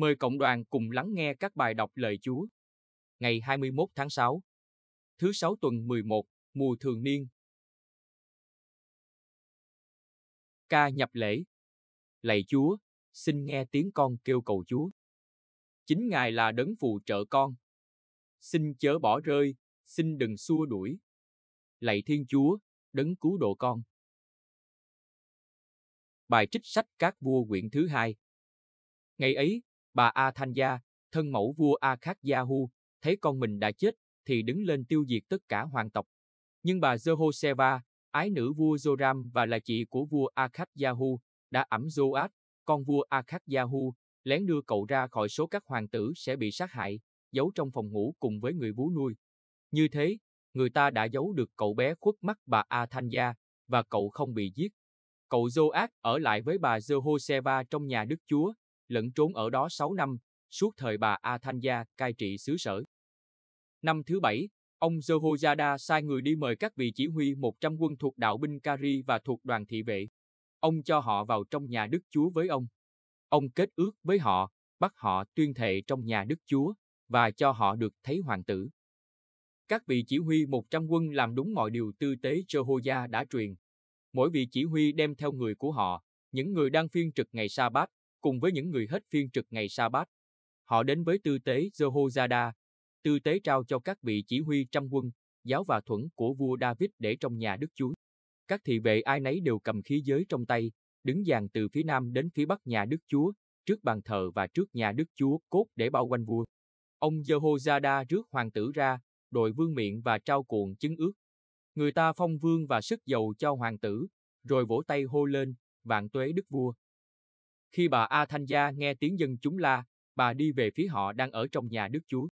Mời cộng đoàn cùng lắng nghe các bài đọc lời Chúa. Ngày 21 tháng 6, thứ sáu tuần 11, mùa thường niên. Ca nhập lễ. Lạy Chúa, xin nghe tiếng con kêu cầu Chúa. Chính Ngài là đấng phù trợ con. Xin chớ bỏ rơi, xin đừng xua đuổi. Lạy Thiên Chúa, đấng cứu độ con. Bài trích sách Các vua quyển thứ hai. Ngày ấy, Bà A Thanh Gia, thân mẫu vua A Khát Gia Hu, thấy con mình đã chết, thì đứng lên tiêu diệt tất cả hoàng tộc. Nhưng bà Jehosheva, ái nữ vua Joram và là chị của vua A Khát Gia Hu, đã ẩm Joat, con vua A Khát Gia Hu, lén đưa cậu ra khỏi số các hoàng tử sẽ bị sát hại, giấu trong phòng ngủ cùng với người vú nuôi. Như thế, người ta đã giấu được cậu bé khuất mắt bà A Thanh Gia, và cậu không bị giết. Cậu Joat ở lại với bà Jehosheva trong nhà đức chúa, lẫn trốn ở đó 6 năm, suốt thời bà A Thanh Gia cai trị xứ sở. Năm thứ bảy, ông Jehoiada sai người đi mời các vị chỉ huy 100 quân thuộc đạo binh Kari và thuộc đoàn thị vệ. Ông cho họ vào trong nhà Đức Chúa với ông. Ông kết ước với họ, bắt họ tuyên thệ trong nhà Đức Chúa và cho họ được thấy hoàng tử. Các vị chỉ huy 100 quân làm đúng mọi điều tư tế Jehoiada đã truyền. Mỗi vị chỉ huy đem theo người của họ, những người đang phiên trực ngày sa bát cùng với những người hết phiên trực ngày sa bát. Họ đến với tư tế Jehoiada, tư tế trao cho các vị chỉ huy trăm quân, giáo và thuẫn của vua David để trong nhà đức chúa. Các thị vệ ai nấy đều cầm khí giới trong tay, đứng dàn từ phía nam đến phía bắc nhà đức chúa, trước bàn thờ và trước nhà đức chúa cốt để bao quanh vua. Ông Jehoiada rước hoàng tử ra, đội vương miệng và trao cuộn chứng ước. Người ta phong vương và sức dầu cho hoàng tử, rồi vỗ tay hô lên, vạn tuế đức vua, khi bà A Thanh Gia nghe tiếng dân chúng la, bà đi về phía họ đang ở trong nhà Đức Chúa.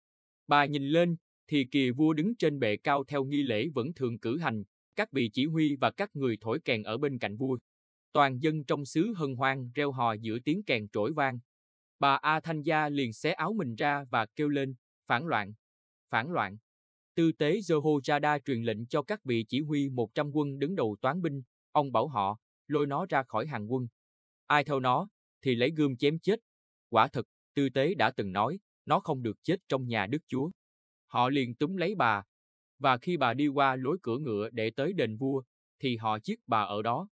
Bà nhìn lên, thì kỳ vua đứng trên bệ cao theo nghi lễ vẫn thường cử hành, các vị chỉ huy và các người thổi kèn ở bên cạnh vua. Toàn dân trong xứ hân hoang reo hò giữa tiếng kèn trỗi vang. Bà A Thanh Gia liền xé áo mình ra và kêu lên, phản loạn, phản loạn. Tư tế Jehoiada truyền lệnh cho các vị chỉ huy 100 quân đứng đầu toán binh, ông bảo họ, lôi nó ra khỏi hàng quân. Ai theo nó, thì lấy gươm chém chết. Quả thật, tư tế đã từng nói, nó không được chết trong nhà đức chúa. Họ liền túm lấy bà, và khi bà đi qua lối cửa ngựa để tới đền vua, thì họ giết bà ở đó.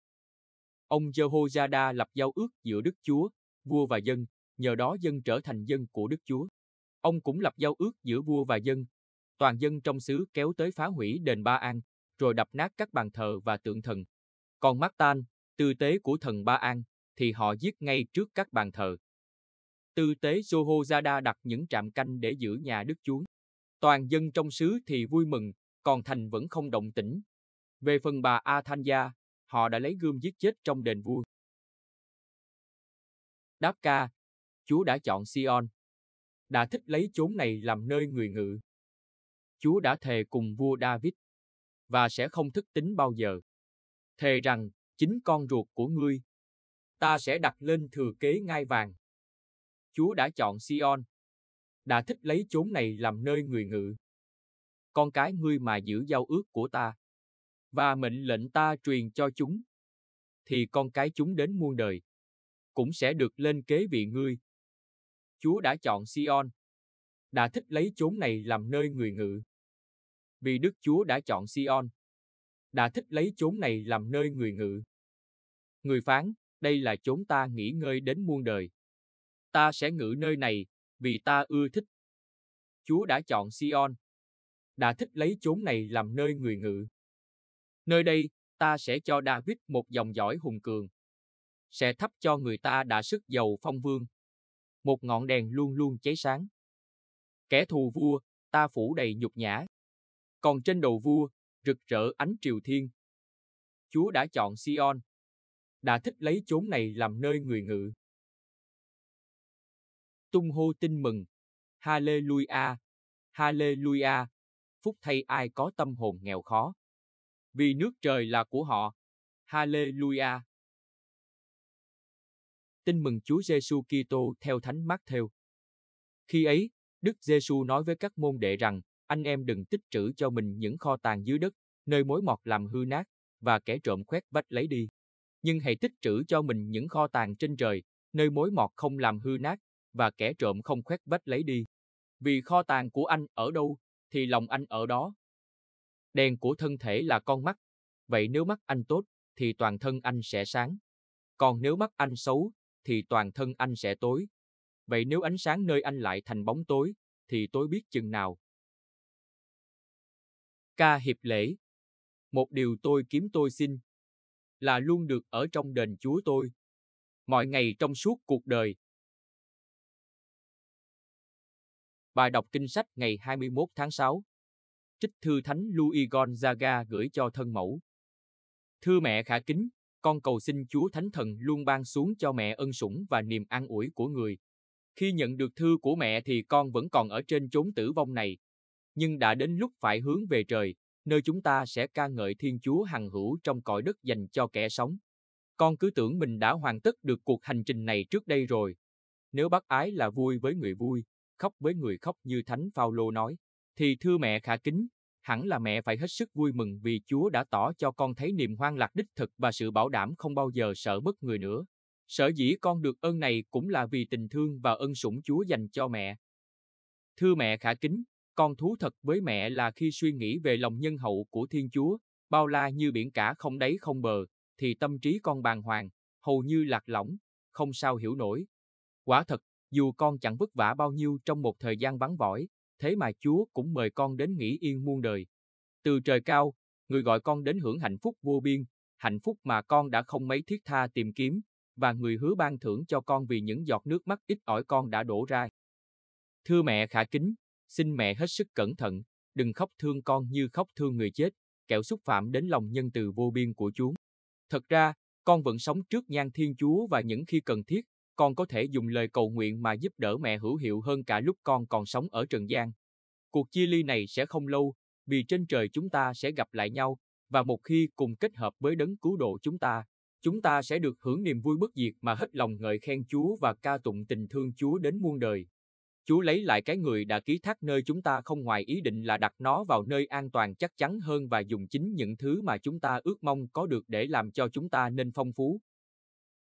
Ông Jehoiada lập giao ước giữa Đức Chúa, vua và dân, nhờ đó dân trở thành dân của Đức Chúa. Ông cũng lập giao ước giữa vua và dân. Toàn dân trong xứ kéo tới phá hủy đền Ba An, rồi đập nát các bàn thờ và tượng thần. Còn Mắc Tan, tư tế của thần Ba An, thì họ giết ngay trước các bàn thờ. Tư tế Jehoiada đặt những trạm canh để giữ nhà đức chúa. Toàn dân trong xứ thì vui mừng, còn thành vẫn không động tĩnh. Về phần bà Athanja, họ đã lấy gươm giết chết trong đền vua. Đáp ca, Chúa đã chọn Sion. Đã thích lấy chốn này làm nơi người ngự. Chúa đã thề cùng vua David và sẽ không thức tính bao giờ. Thề rằng, chính con ruột của ngươi, ta sẽ đặt lên thừa kế ngai vàng. Chúa đã chọn Sion, đã thích lấy chốn này làm nơi người ngự. Con cái ngươi mà giữ giao ước của ta, và mệnh lệnh ta truyền cho chúng, thì con cái chúng đến muôn đời, cũng sẽ được lên kế vị ngươi. Chúa đã chọn Sion, đã thích lấy chốn này làm nơi người ngự. Vì Đức Chúa đã chọn Sion, đã thích lấy chốn này làm nơi người ngự. Người phán, đây là chốn ta nghỉ ngơi đến muôn đời. Ta sẽ ngự nơi này, vì ta ưa thích. Chúa đã chọn Sion, đã thích lấy chốn này làm nơi người ngự. Nơi đây, ta sẽ cho David một dòng dõi hùng cường. Sẽ thắp cho người ta đã sức giàu phong vương. Một ngọn đèn luôn luôn cháy sáng. Kẻ thù vua, ta phủ đầy nhục nhã. Còn trên đầu vua, rực rỡ ánh triều thiên. Chúa đã chọn Sion, đã thích lấy chốn này làm nơi người ngự. Tung hô tin mừng, Hallelujah, Hallelujah, phúc thay ai có tâm hồn nghèo khó. Vì nước trời là của họ, Hallelujah. Tin mừng Chúa Giêsu Kitô theo Thánh Mát Theo. Khi ấy, Đức Giêsu nói với các môn đệ rằng, anh em đừng tích trữ cho mình những kho tàng dưới đất, nơi mối mọt làm hư nát, và kẻ trộm khoét vách lấy đi nhưng hãy tích trữ cho mình những kho tàng trên trời, nơi mối mọt không làm hư nát và kẻ trộm không khoét vách lấy đi. Vì kho tàng của anh ở đâu thì lòng anh ở đó. Đèn của thân thể là con mắt, vậy nếu mắt anh tốt thì toàn thân anh sẽ sáng. Còn nếu mắt anh xấu thì toàn thân anh sẽ tối. Vậy nếu ánh sáng nơi anh lại thành bóng tối thì tối biết chừng nào. Ca hiệp lễ Một điều tôi kiếm tôi xin, là luôn được ở trong đền Chúa tôi, mọi ngày trong suốt cuộc đời. Bài đọc kinh sách ngày 21 tháng 6. Trích thư Thánh Louis Gonzaga gửi cho thân mẫu. Thưa mẹ khả kính, con cầu xin Chúa Thánh Thần luôn ban xuống cho mẹ ân sủng và niềm an ủi của người. Khi nhận được thư của mẹ thì con vẫn còn ở trên chốn tử vong này, nhưng đã đến lúc phải hướng về trời, nơi chúng ta sẽ ca ngợi Thiên Chúa hằng hữu trong cõi đất dành cho kẻ sống. Con cứ tưởng mình đã hoàn tất được cuộc hành trình này trước đây rồi. Nếu bác ái là vui với người vui, khóc với người khóc như Thánh Phaolô nói, thì thưa mẹ khả kính, hẳn là mẹ phải hết sức vui mừng vì Chúa đã tỏ cho con thấy niềm hoan lạc đích thực và sự bảo đảm không bao giờ sợ mất người nữa. Sở dĩ con được ơn này cũng là vì tình thương và ân sủng Chúa dành cho mẹ. Thưa mẹ khả kính, con thú thật với mẹ là khi suy nghĩ về lòng nhân hậu của Thiên Chúa, bao la như biển cả không đáy không bờ, thì tâm trí con bàng hoàng, hầu như lạc lõng, không sao hiểu nổi. Quả thật, dù con chẳng vất vả bao nhiêu trong một thời gian vắng vỏi, thế mà Chúa cũng mời con đến nghỉ yên muôn đời. Từ trời cao, người gọi con đến hưởng hạnh phúc vô biên, hạnh phúc mà con đã không mấy thiết tha tìm kiếm, và người hứa ban thưởng cho con vì những giọt nước mắt ít ỏi con đã đổ ra. Thưa mẹ khả kính, xin mẹ hết sức cẩn thận, đừng khóc thương con như khóc thương người chết, kẻo xúc phạm đến lòng nhân từ vô biên của Chúa. Thật ra, con vẫn sống trước nhan Thiên Chúa và những khi cần thiết, con có thể dùng lời cầu nguyện mà giúp đỡ mẹ hữu hiệu hơn cả lúc con còn sống ở trần gian. Cuộc chia ly này sẽ không lâu, vì trên trời chúng ta sẽ gặp lại nhau, và một khi cùng kết hợp với đấng cứu độ chúng ta, chúng ta sẽ được hưởng niềm vui bất diệt mà hết lòng ngợi khen Chúa và ca tụng tình thương Chúa đến muôn đời. Chú lấy lại cái người đã ký thác nơi chúng ta không ngoài ý định là đặt nó vào nơi an toàn chắc chắn hơn và dùng chính những thứ mà chúng ta ước mong có được để làm cho chúng ta nên phong phú.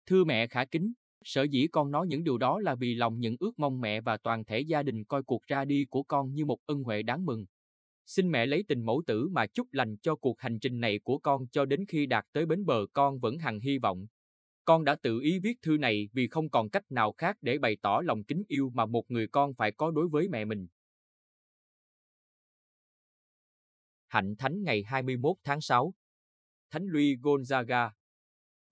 Thưa mẹ khả kính, sở dĩ con nói những điều đó là vì lòng những ước mong mẹ và toàn thể gia đình coi cuộc ra đi của con như một ân huệ đáng mừng. Xin mẹ lấy tình mẫu tử mà chúc lành cho cuộc hành trình này của con cho đến khi đạt tới bến bờ con vẫn hằng hy vọng con đã tự ý viết thư này vì không còn cách nào khác để bày tỏ lòng kính yêu mà một người con phải có đối với mẹ mình. Hạnh Thánh ngày 21 tháng 6 Thánh Luy Gonzaga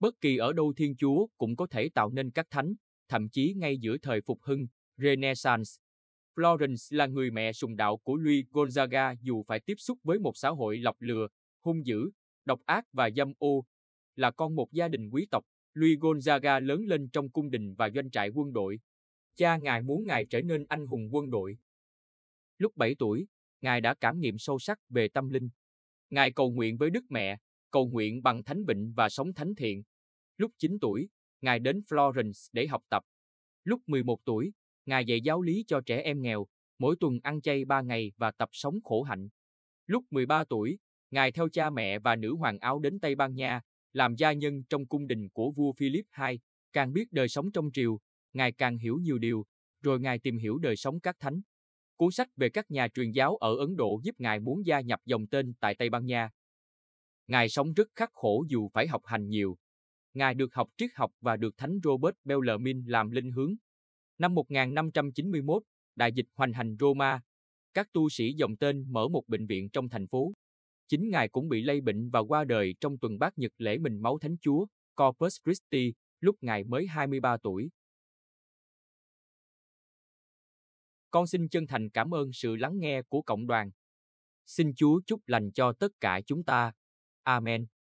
Bất kỳ ở đâu Thiên Chúa cũng có thể tạo nên các thánh, thậm chí ngay giữa thời phục hưng, Renaissance. Florence là người mẹ sùng đạo của Luy Gonzaga dù phải tiếp xúc với một xã hội lọc lừa, hung dữ, độc ác và dâm ô, là con một gia đình quý tộc Luis Gonzaga lớn lên trong cung đình và doanh trại quân đội. Cha ngài muốn ngài trở nên anh hùng quân đội. Lúc 7 tuổi, ngài đã cảm nghiệm sâu sắc về tâm linh. Ngài cầu nguyện với Đức Mẹ, cầu nguyện bằng thánh bệnh và sống thánh thiện. Lúc 9 tuổi, ngài đến Florence để học tập. Lúc 11 tuổi, ngài dạy giáo lý cho trẻ em nghèo, mỗi tuần ăn chay 3 ngày và tập sống khổ hạnh. Lúc 13 tuổi, ngài theo cha mẹ và nữ hoàng áo đến Tây Ban Nha, làm gia nhân trong cung đình của vua Philip II, càng biết đời sống trong triều, ngài càng hiểu nhiều điều, rồi ngài tìm hiểu đời sống các thánh. Cuốn sách về các nhà truyền giáo ở Ấn Độ giúp ngài muốn gia nhập dòng tên tại Tây Ban Nha. Ngài sống rất khắc khổ dù phải học hành nhiều. Ngài được học triết học và được Thánh Robert Bellarmine làm linh hướng. Năm 1591, đại dịch hoành hành Roma, các tu sĩ dòng tên mở một bệnh viện trong thành phố chính ngài cũng bị lây bệnh và qua đời trong tuần bát nhật lễ mình máu Thánh Chúa, Corpus Christi, lúc ngài mới 23 tuổi. Con xin chân thành cảm ơn sự lắng nghe của cộng đoàn. Xin Chúa chúc lành cho tất cả chúng ta. Amen.